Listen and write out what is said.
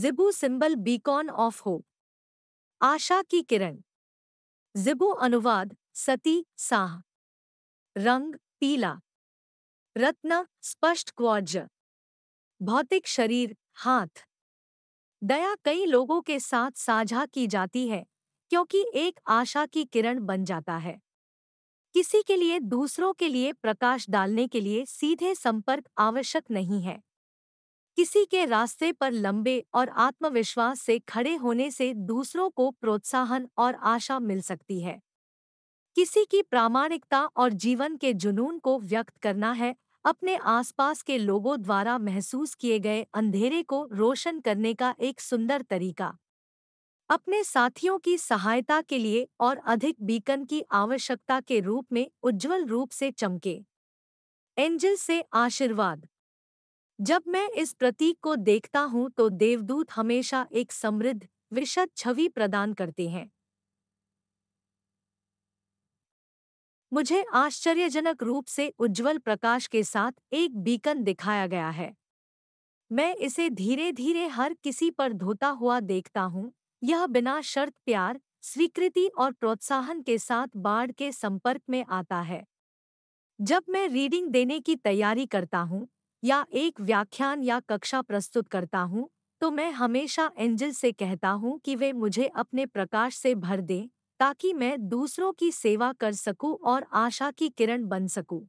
Zibu symbol beacon of hope आशा की किरण जिबू अनुवाद सती साह रंग पीला रत्न स्पष्ट क्वाज भौतिक शरीर हाथ दया कई लोगों के साथ साझा की जाती है क्योंकि एक आशा की किरण बन जाता है किसी के लिए दूसरों के लिए प्रकाश डालने के लिए सीधे संपर्क आवश्यक नहीं है किसी के रास्ते पर लंबे और आत्मविश्वास से खड़े होने से दूसरों को प्रोत्साहन और आशा मिल सकती है किसी की प्रामाणिकता और जीवन के जुनून को व्यक्त करना है अपने आसपास के लोगों द्वारा महसूस किए गए अंधेरे को रोशन करने का एक सुंदर तरीका अपने साथियों की सहायता के लिए और अधिक बीकन की आवश्यकता के रूप में उज्जवल रूप से चमके एंजल से आशीर्वाद जब मैं इस प्रतीक को देखता हूँ तो देवदूत हमेशा एक समृद्ध विशद छवि प्रदान करते हैं मुझे आश्चर्यजनक रूप से उज्जवल प्रकाश के साथ एक बीकन दिखाया गया है मैं इसे धीरे धीरे हर किसी पर धोता हुआ देखता हूँ यह बिना शर्त प्यार स्वीकृति और प्रोत्साहन के साथ बाढ़ के संपर्क में आता है जब मैं रीडिंग देने की तैयारी करता हूँ या एक व्याख्यान या कक्षा प्रस्तुत करता हूँ तो मैं हमेशा एंजल से कहता हूँ कि वे मुझे अपने प्रकाश से भर दें ताकि मैं दूसरों की सेवा कर सकूं और आशा की किरण बन सकूं।